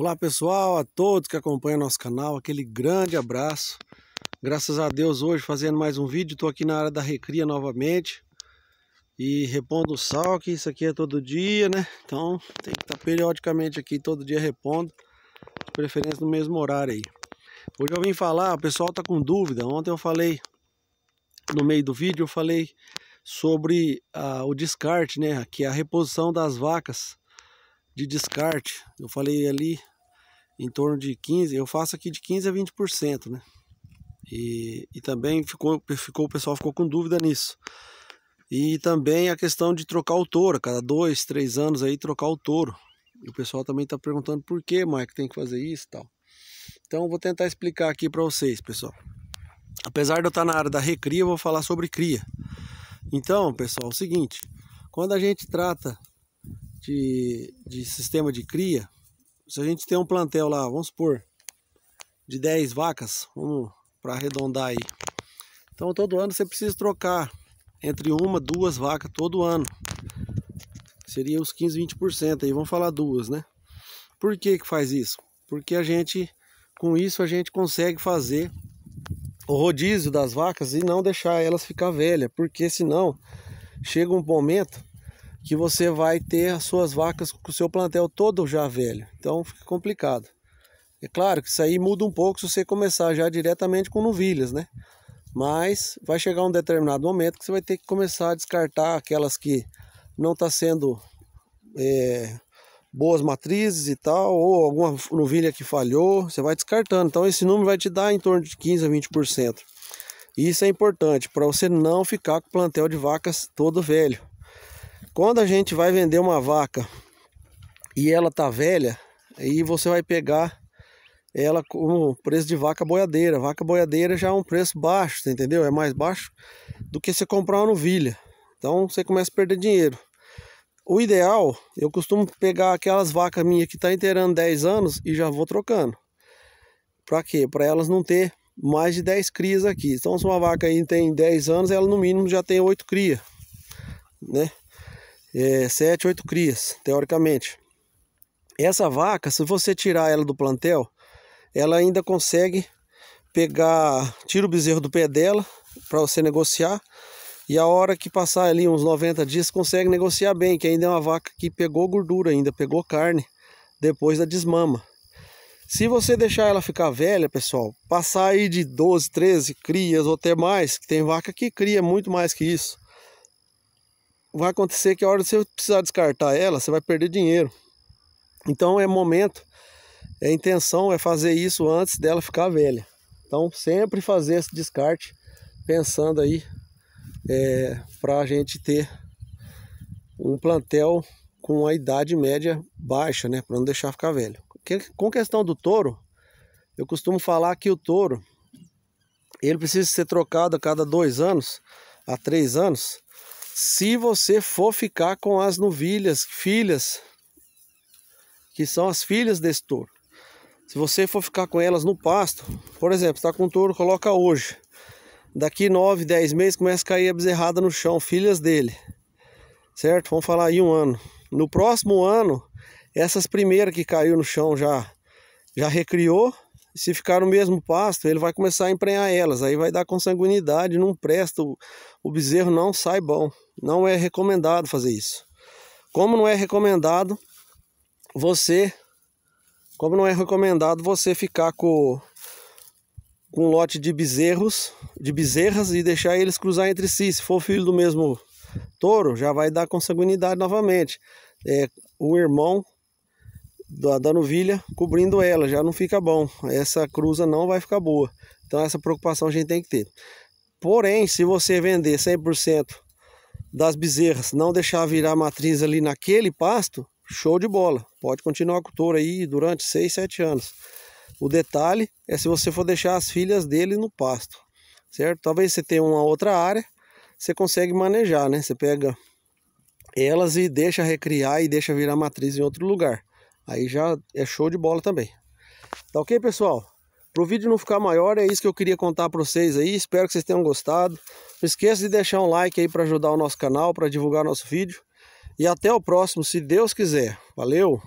Olá pessoal, a todos que acompanham nosso canal, aquele grande abraço. Graças a Deus hoje fazendo mais um vídeo, estou aqui na área da recria novamente e repondo o sal, que isso aqui é todo dia, né? Então tem que estar tá periodicamente aqui, todo dia repondo, de preferência no mesmo horário aí. Hoje eu vim falar, o pessoal está com dúvida, ontem eu falei, no meio do vídeo eu falei sobre o descarte, né? Que é a reposição das vacas de descarte, eu falei ali em torno de 15, eu faço aqui de 15 a 20%, né? E, e também ficou, ficou, o pessoal ficou com dúvida nisso. E também a questão de trocar o touro, cada dois, três anos aí trocar o touro. E o pessoal também está perguntando por que, Mike, tem que fazer isso e tal. Então vou tentar explicar aqui para vocês, pessoal. Apesar de eu estar tá na área da recria, eu vou falar sobre cria. Então, pessoal, é o seguinte, quando a gente trata de, de sistema de cria, se a gente tem um plantel lá, vamos supor, de 10 vacas, vamos para arredondar aí. Então todo ano você precisa trocar entre uma, duas vacas todo ano. Seria os 15, 20% aí, vamos falar duas, né? Por que que faz isso? Porque a gente, com isso a gente consegue fazer o rodízio das vacas e não deixar elas ficar velhas, porque senão chega um momento que você vai ter as suas vacas com o seu plantel todo já velho. Então fica complicado. É claro que isso aí muda um pouco se você começar já diretamente com novilhas, né? Mas vai chegar um determinado momento que você vai ter que começar a descartar aquelas que não está sendo é, boas matrizes e tal, ou alguma novilha que falhou, você vai descartando. Então esse número vai te dar em torno de 15 a 20%. Isso é importante para você não ficar com o plantel de vacas todo velho. Quando a gente vai vender uma vaca e ela tá velha, aí você vai pegar ela com o preço de vaca boiadeira. Vaca boiadeira já é um preço baixo, entendeu? É mais baixo do que você comprar uma novilha. Então você começa a perder dinheiro. O ideal, eu costumo pegar aquelas vacas minhas que tá inteirando 10 anos e já vou trocando. Para quê? Para elas não ter mais de 10 crias aqui. Então se uma vaca aí tem 10 anos, ela no mínimo já tem 8 crias, né? é, 7, 8 crias, teoricamente. Essa vaca, se você tirar ela do plantel, ela ainda consegue pegar, tira o bezerro do pé dela para você negociar. E a hora que passar ali uns 90 dias, consegue negociar bem, que ainda é uma vaca que pegou gordura ainda, pegou carne depois da desmama. Se você deixar ela ficar velha, pessoal, passar aí de 12, 13 crias ou até mais, que tem vaca que cria muito mais que isso vai acontecer que a hora de você precisar descartar ela, você vai perder dinheiro. Então é momento, é intenção é fazer isso antes dela ficar velha. Então sempre fazer esse descarte pensando aí é, para a gente ter um plantel com a idade média baixa, né, para não deixar ficar velho. Com questão do touro, eu costumo falar que o touro ele precisa ser trocado a cada dois anos a três anos se você for ficar com as novilhas, filhas, que são as filhas desse touro. Se você for ficar com elas no pasto, por exemplo, está com um touro, coloca hoje. Daqui 9, 10 meses começa a cair a bezerrada no chão, filhas dele. Certo? Vamos falar aí um ano. No próximo ano, essas primeiras que caiu no chão já já recriou. Se ficar no mesmo pasto, ele vai começar a emprenhar elas. Aí vai dar consanguinidade, não presta, o, o bezerro não sai bom. Não é recomendado fazer isso. Como não é recomendado você como não é recomendado você ficar com com um lote de bezerros, de bezerras e deixar eles cruzar entre si. Se for filho do mesmo touro, já vai dar consanguinidade novamente. É, o irmão da, da novilha cobrindo ela, já não fica bom. Essa cruza não vai ficar boa. Então essa preocupação a gente tem que ter. Porém, se você vender 100% das bezerras não deixar virar matriz ali naquele pasto, show de bola. Pode continuar com o touro aí durante 6, 7 anos. O detalhe é se você for deixar as filhas dele no pasto, certo? Talvez você tenha uma outra área, você consegue manejar, né? Você pega elas e deixa recriar e deixa virar matriz em outro lugar. Aí já é show de bola também. Tá ok, pessoal? Para o vídeo não ficar maior, é isso que eu queria contar para vocês aí. Espero que vocês tenham gostado. Não esqueça de deixar um like aí para ajudar o nosso canal, para divulgar nosso vídeo. E até o próximo, se Deus quiser. Valeu!